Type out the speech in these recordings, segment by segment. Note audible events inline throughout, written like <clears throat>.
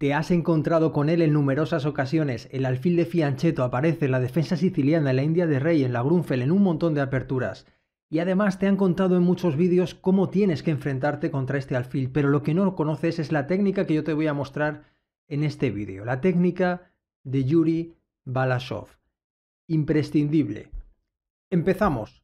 Te has encontrado con él en numerosas ocasiones. El alfil de Fianchetto aparece en la defensa siciliana, en la India de Rey, en la Grunfeld, en un montón de aperturas. Y además te han contado en muchos vídeos cómo tienes que enfrentarte contra este alfil, pero lo que no conoces es la técnica que yo te voy a mostrar en este vídeo, la técnica de Yuri Balashov. Imprescindible. Empezamos.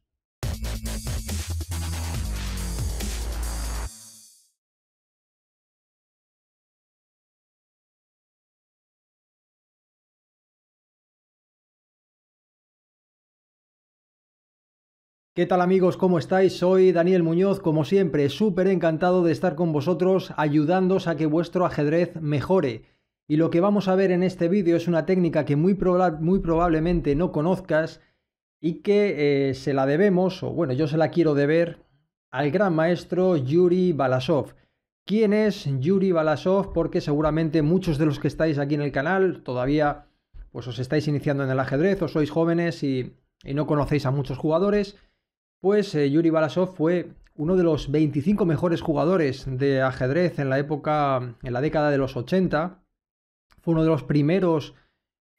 ¿Qué tal amigos? ¿Cómo estáis? Soy Daniel Muñoz, como siempre, súper encantado de estar con vosotros ayudándoos a que vuestro ajedrez mejore. Y lo que vamos a ver en este vídeo es una técnica que muy, muy probablemente no conozcas y que eh, se la debemos, o bueno, yo se la quiero deber, al gran maestro Yuri Balasov. ¿Quién es Yuri Balasov? Porque seguramente muchos de los que estáis aquí en el canal todavía pues os estáis iniciando en el ajedrez o sois jóvenes y no conocéis a muchos jugadores. Pues eh, Yuri Balasov fue uno de los 25 mejores jugadores de ajedrez en la época, en la década de los 80. Fue uno de los primeros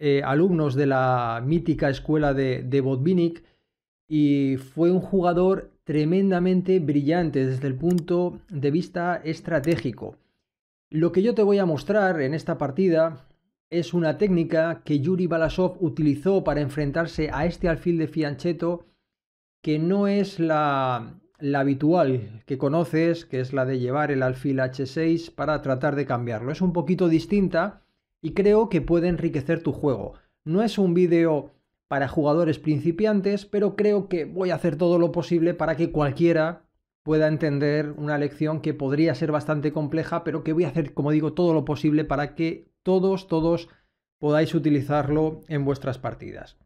eh, alumnos de la mítica escuela de, de Botvinnik y fue un jugador tremendamente brillante desde el punto de vista estratégico. Lo que yo te voy a mostrar en esta partida es una técnica que Yuri Balasov utilizó para enfrentarse a este alfil de fiancheto que no es la, la habitual que conoces, que es la de llevar el alfil H6 para tratar de cambiarlo. Es un poquito distinta y creo que puede enriquecer tu juego. No es un vídeo para jugadores principiantes, pero creo que voy a hacer todo lo posible para que cualquiera pueda entender una lección que podría ser bastante compleja, pero que voy a hacer, como digo, todo lo posible para que todos, todos podáis utilizarlo en vuestras partidas.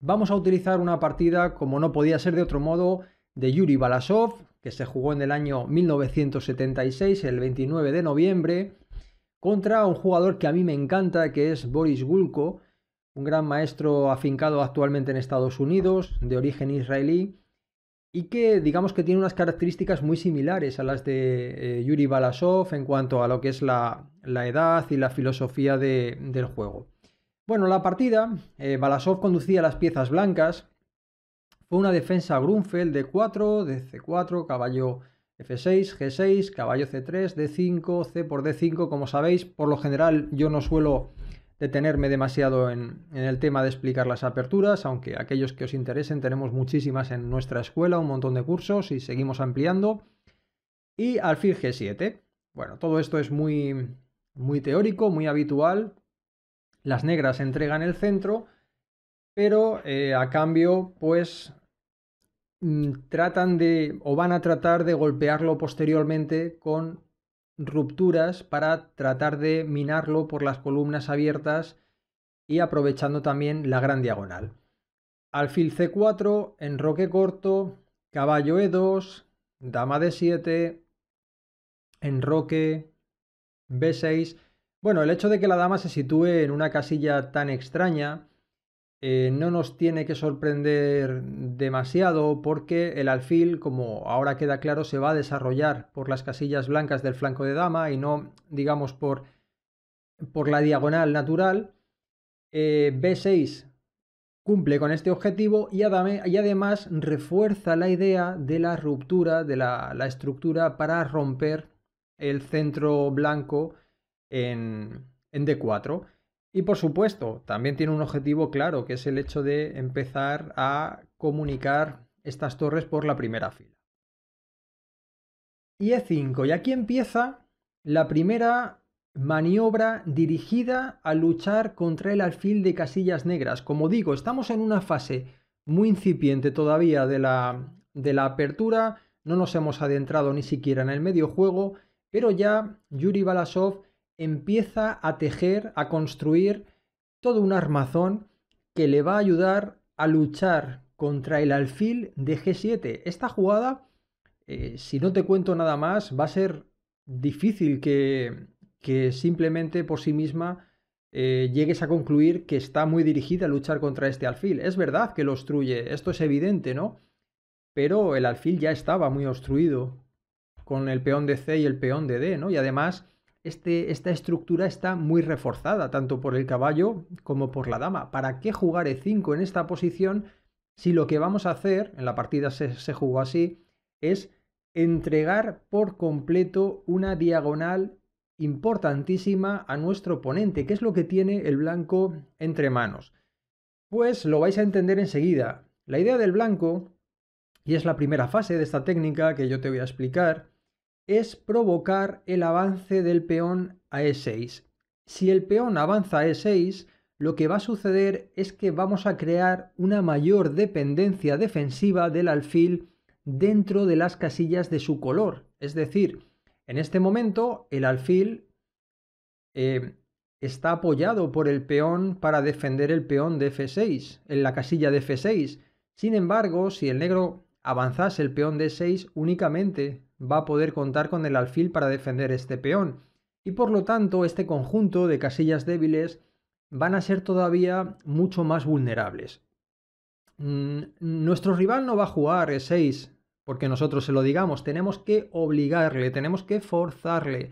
Vamos a utilizar una partida, como no podía ser de otro modo, de Yuri Balasov, que se jugó en el año 1976, el 29 de noviembre, contra un jugador que a mí me encanta, que es Boris Gulko, un gran maestro afincado actualmente en Estados Unidos, de origen israelí, y que digamos que tiene unas características muy similares a las de eh, Yuri Balasov en cuanto a lo que es la, edad y la filosofía del juego. Bueno, la partida, eh, Balasov conducía las piezas blancas, fue una defensa Grunfeld d 4, dc C4, caballo F6, G6, caballo C3, D5, C por D5, como sabéis, por lo general yo no suelo detenerme demasiado en, el tema de explicar las aperturas, aunque aquellos que os interesen tenemos muchísimas en nuestra escuela, un montón de cursos y seguimos ampliando. Y alfil G7. Bueno, todo esto es muy, muy teórico, muy habitual, las negras entregan el centro, pero eh, a cambio, pues mm, tratan de o van a tratar de golpearlo posteriormente con rupturas para tratar de minarlo por las columnas abiertas y aprovechando también la gran diagonal. Alfil C4, enroque corto, caballo E2, dama D7, enroque B6. Bueno, el hecho de que la dama se sitúe en una casilla tan extraña eh, no nos tiene que sorprender demasiado porque el alfil, como ahora queda claro, se va a desarrollar por las casillas blancas del flanco de dama y no, digamos, por, la diagonal natural. Eh, B6 cumple con este objetivo y, además refuerza la idea de la ruptura de la estructura para romper el centro blanco en, D4. Y por supuesto, también tiene un objetivo claro, que es el hecho de empezar a comunicar estas torres por la primera fila. Y E5, y aquí empieza la primera maniobra dirigida a luchar contra el alfil de casillas negras. Como digo, estamos en una fase muy incipiente todavía de la, de la apertura, no nos hemos adentrado ni siquiera en el medio juego, pero ya Yuri Balasov empieza a tejer, a construir todo un armazón que le va a ayudar a luchar contra el alfil de G7. Esta jugada, eh, si no te cuento nada más, va a ser difícil que, que simplemente por sí misma eh, llegues a concluir que está muy dirigida a luchar contra este alfil. Es verdad que lo obstruye, esto es evidente, ¿no? Pero el alfil ya estaba muy obstruido con el peón de C y el peón de D, ¿no? Y además este, esta estructura está muy reforzada, tanto por el caballo como por la dama. ¿Para qué jugar E5 en esta posición si lo que vamos a hacer, en la partida se, se jugó así, es entregar por completo una diagonal importantísima a nuestro oponente? ¿Qué es lo que tiene el blanco entre manos? Pues lo vais a entender enseguida. La idea del blanco, y es la primera fase de esta técnica que yo te voy a explicar, es provocar el avance del peón a E6. Si el peón avanza a E6, lo que va a suceder es que vamos a crear una mayor dependencia defensiva del alfil dentro de las casillas de su color. Es decir, en este momento el alfil eh, está apoyado por el peón para defender el peón de F6, en la casilla de F6. Sin embargo, si el negro avanzase el peón de 6 e únicamente va a poder contar con el alfil para defender este peón, y por lo tanto este conjunto de casillas débiles van a ser todavía mucho más vulnerables. Mm, nuestro rival no va a jugar E6 porque nosotros se lo digamos, tenemos que obligarle, tenemos que forzarle.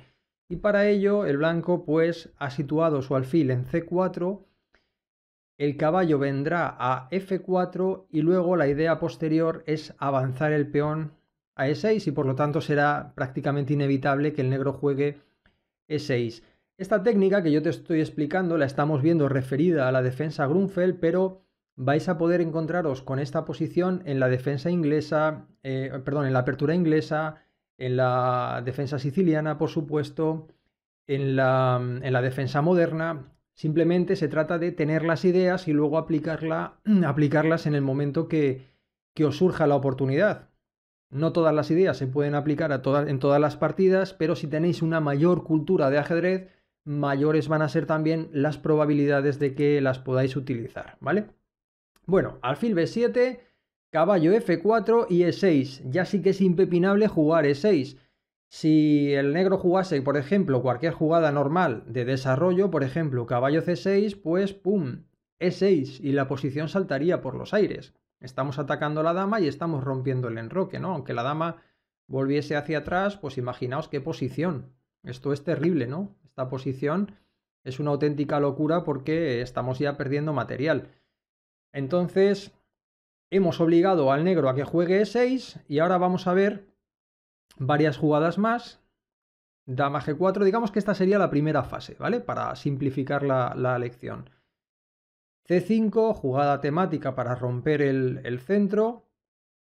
Y para ello el blanco pues ha situado su alfil en C4, el caballo vendrá a F4 y luego la idea posterior es avanzar el peón a E6 y por lo tanto será prácticamente inevitable que el negro juegue E6. Esta técnica que yo te estoy explicando la estamos viendo referida a la defensa Grunfeld, pero vais a poder encontraros con esta posición en la defensa inglesa, eh, perdón, en la apertura inglesa, en la defensa siciliana, por supuesto, en la, defensa moderna. Simplemente se trata de tener las ideas y luego aplicarla, <clears throat> aplicarlas en el momento que os surja la oportunidad. No todas las ideas se pueden aplicar a en todas las partidas, pero si tenéis una mayor cultura de ajedrez, mayores van a ser también las probabilidades de que las podáis utilizar, ¿vale? Bueno, alfil b7, caballo f4 y e6. Ya sí que es impepinable jugar e6. Si el negro jugase, por ejemplo, cualquier jugada normal de desarrollo, por ejemplo, caballo c6, pues ¡pum! e6 y la posición saltaría por los aires. Estamos atacando la dama y estamos rompiendo el enroque, ¿no? Aunque la dama volviese hacia atrás, pues imaginaos qué posición. Esto es terrible, ¿no? Esta posición es una auténtica locura porque estamos ya perdiendo material. Entonces, hemos obligado al negro a que juegue E6 y ahora vamos a ver varias jugadas más. Dama G4, digamos que esta sería la primera fase, ¿vale? Para simplificar la, la lección. C5, jugada temática para romper el, centro.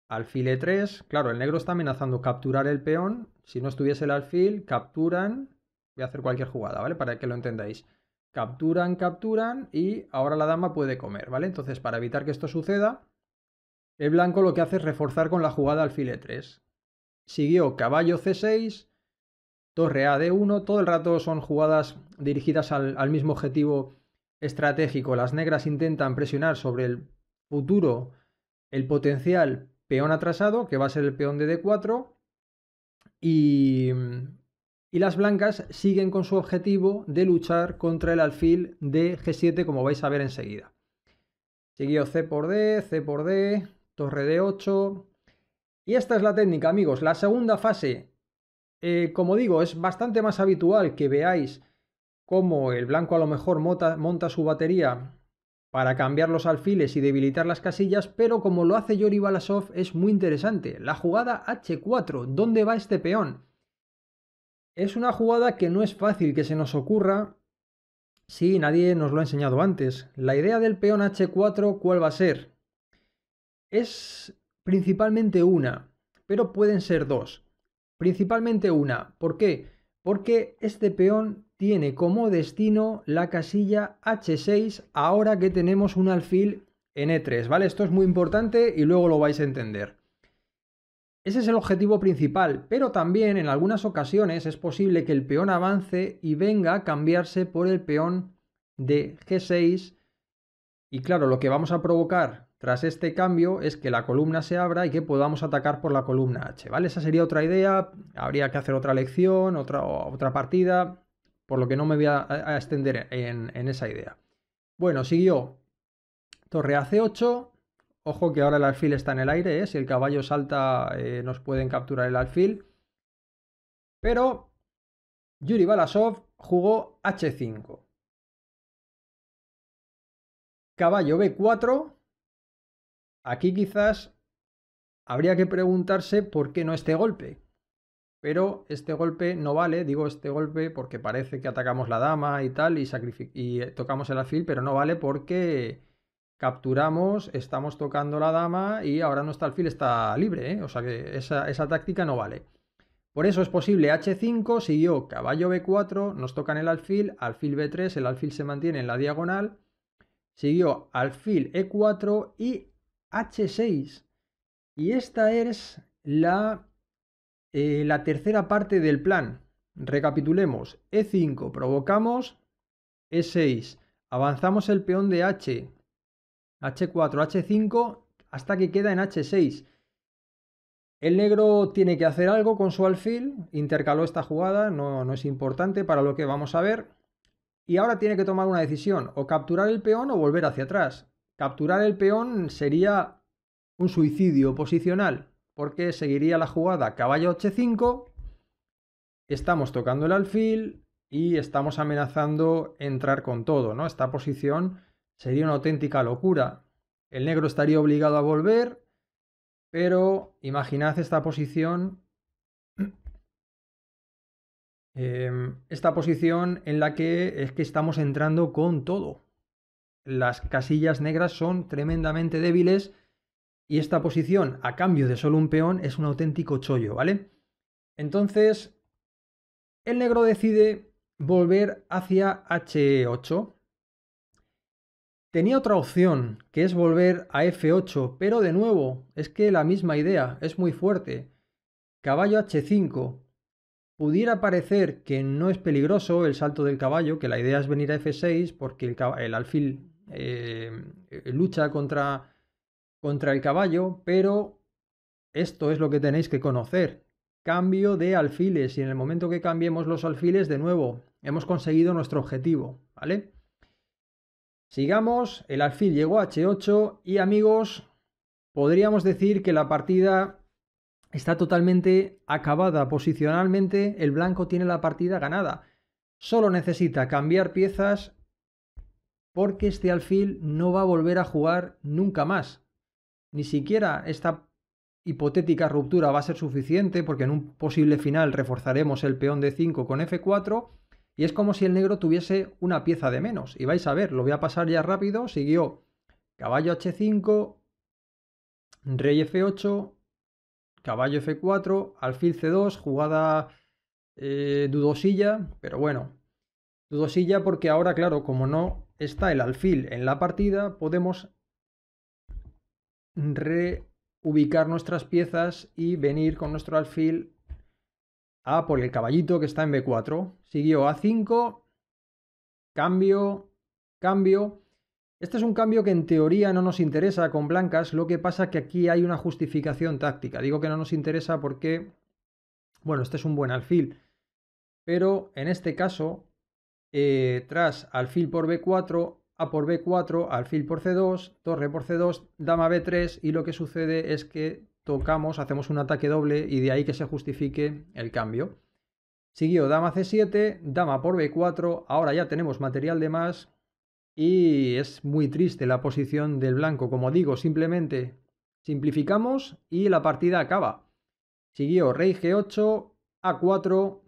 Alfil E3, claro, el negro está amenazando capturar el peón. Si no estuviese el alfil, capturan. Voy a hacer cualquier jugada, ¿vale? Para que lo entendáis. Capturan, capturan y ahora la dama puede comer, ¿vale? Entonces, para evitar que esto suceda, el blanco lo que hace es reforzar con la jugada alfil E3. Siguió caballo C6, torre ad 1 todo el rato son jugadas dirigidas al, al mismo objetivo estratégico. Las negras intentan presionar sobre el futuro, el potencial peón atrasado, que va a ser el peón de D4, mm, y, las blancas siguen con su objetivo de luchar contra el alfil de G7, como vais a ver enseguida. Seguido C por D, C por D, torre D8. Y esta es la técnica, amigos. La segunda fase, eh, como digo, es bastante más habitual que veáis como el blanco a lo mejor monta, monta su batería para cambiar los alfiles y debilitar las casillas, pero como lo hace Yori Balasov es muy interesante. La jugada H4, ¿dónde va este peón? Es una jugada que no es fácil que se nos ocurra si nadie nos lo ha enseñado antes. La idea del peón H4, ¿cuál va a ser? Es principalmente una, pero pueden ser dos. Principalmente una, ¿por qué? porque este peón tiene como destino la casilla H6 ahora que tenemos un alfil en E3, ¿vale? Esto es muy importante y luego lo vais a entender. Ese es el objetivo principal, pero también en algunas ocasiones es posible que el peón avance y venga a cambiarse por el peón de G6. Y claro, lo que vamos a provocar tras este cambio es que la columna se abra y que podamos atacar por la columna H, ¿vale? Esa sería otra idea, habría que hacer otra lección, otra, otra partida, por lo que no me voy a, extender en, esa idea. Bueno, siguió torre a C8, ojo que ahora el alfil está en el aire, ¿eh? si el caballo salta eh, nos pueden capturar el alfil, pero Yuri Balasov jugó H5. Caballo B4, Aquí quizás habría que preguntarse por qué no este golpe. Pero este golpe no vale, digo este golpe porque parece que atacamos la dama y tal y, eh, tocamos el alfil, pero no vale porque capturamos, estamos tocando la dama y ahora nuestro alfil está libre, ¿eh? o sea que esa, esa táctica no vale. Por eso es posible h5, siguió caballo b4, nos tocan el alfil, alfil b3, el alfil se mantiene en la diagonal, siguió alfil e4 y H6 y esta es la, eh, la tercera parte del plan. Recapitulemos, E5 provocamos, E6 avanzamos el peón de H, H4, H5 hasta que queda en H6. El negro tiene que hacer algo con su alfil, intercaló esta jugada, no, es importante para lo que vamos a ver. Y ahora tiene que tomar una decisión, o capturar el peón o volver hacia atrás. Capturar el peón sería un suicidio posicional, porque seguiría la jugada caballo h5, estamos tocando el alfil y estamos amenazando entrar con todo, Esta posición sería una auténtica locura. El negro estaría obligado a volver, pero imaginad esta posición <clears throat> em, esta posición en la que es que estamos entrando con todo las casillas negras son tremendamente débiles y esta posición, a cambio de solo un peón, es un auténtico chollo, ¿vale? Entonces, el negro decide volver hacia H8. Tenía otra opción, que es volver a F8, pero de nuevo, es que la misma idea, es muy fuerte. Caballo H5. Pudiera parecer que no es peligroso el salto del caballo, que la idea es venir a F6 porque el, el alfil eh, eh, lucha contra, contra el caballo, pero esto es lo que tenéis que conocer. Cambio de alfiles y en el momento que cambiemos los alfiles, de nuevo, hemos conseguido nuestro objetivo, ¿vale? Sigamos, el alfil llegó a H8 y amigos, podríamos decir que la partida está totalmente acabada. Posicionalmente el blanco tiene la partida ganada. Solo necesita cambiar piezas porque este alfil no va a volver a jugar nunca más. Ni siquiera esta hipotética ruptura va a ser suficiente porque en un posible final reforzaremos el peón de 5 con f4 y es como si el negro tuviese una pieza de menos. Y vais a ver, lo voy a pasar ya rápido, siguió caballo h5, rey f8, caballo f4, alfil c2, jugada eh, dudosilla, pero bueno, dudosilla porque ahora, claro, como no está el alfil en la partida, podemos reubicar nuestras piezas y venir con nuestro alfil a por el caballito que está en B4. Siguió A5, cambio, cambio. Este es un cambio que en teoría no nos interesa con blancas, lo que pasa que aquí hay una justificación táctica. Digo que no nos interesa porque, bueno, este es un buen alfil, pero en este caso eh, tras alfil por b4, a por b4, alfil por c2, torre por c2, dama b3 y lo que sucede es que tocamos, hacemos un ataque doble y de ahí que se justifique el cambio. Siguió dama c7, dama por b4, ahora ya tenemos material de más y es muy triste la posición del blanco. Como digo, simplemente simplificamos y la partida acaba. Siguió rey g8, a4,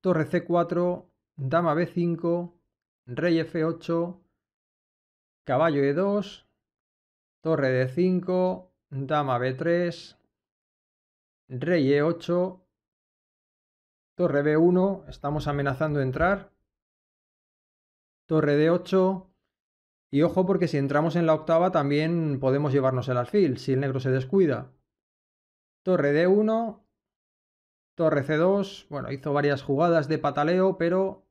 torre c4, dama b5, rey f8, caballo e2, torre d5, dama b3, rey e8, torre b1, estamos amenazando entrar, torre d8, y ojo porque si entramos en la octava también podemos llevarnos el alfil, si el negro se descuida. Torre d1, Torre C2, bueno, hizo varias jugadas de pataleo, pero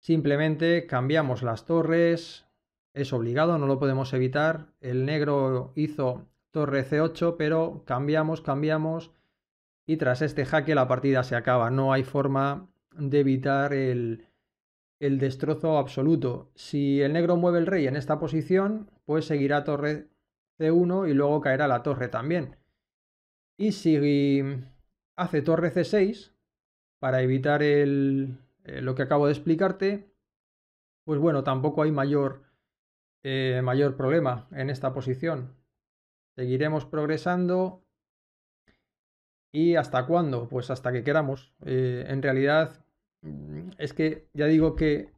simplemente cambiamos las torres, es obligado, no lo podemos evitar. El negro hizo torre C8, pero cambiamos, cambiamos, y tras este jaque la partida se acaba, no hay forma de evitar el, destrozo absoluto. Si el negro mueve el rey en esta posición, pues seguirá torre C1 y luego caerá la torre también. Y si hace torre c6 para evitar eh, lo que acabo de explicarte, pues bueno, tampoco hay mayor, eh, mayor problema en esta posición. Seguiremos progresando. ¿Y hasta cuándo? Pues hasta que queramos. Eh, en realidad, mm, es que ya digo que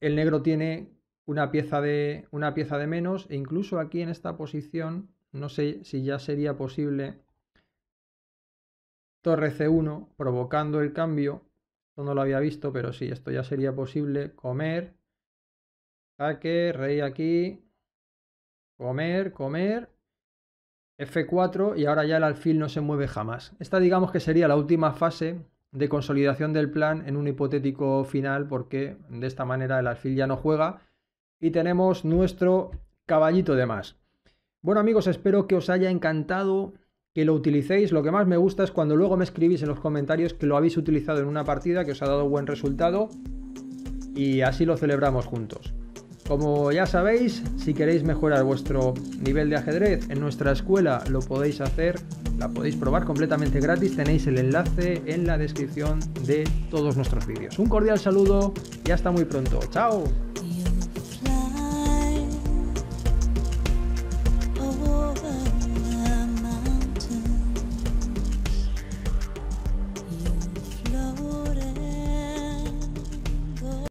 el negro tiene una pieza, de, una pieza de menos e incluso aquí en esta posición, no sé si ya sería posible torre C1 provocando el cambio. Esto no lo había visto, pero sí, esto ya sería posible. Comer, jaque, rey aquí, comer, comer, F4 y ahora ya el alfil no se mueve jamás. Esta digamos que sería la última fase de consolidación del plan en un hipotético final porque de esta manera el alfil ya no juega y tenemos nuestro caballito de más. Bueno amigos, espero que os haya encantado que lo utilicéis. Lo que más me gusta es cuando luego me escribís en los comentarios que lo habéis utilizado en una partida, que os ha dado buen resultado y así lo celebramos juntos. Como ya sabéis, si queréis mejorar vuestro nivel de ajedrez en nuestra escuela lo podéis hacer, la podéis probar completamente gratis, tenéis el enlace en la descripción de todos nuestros vídeos. Un cordial saludo y hasta muy pronto. ¡Chao!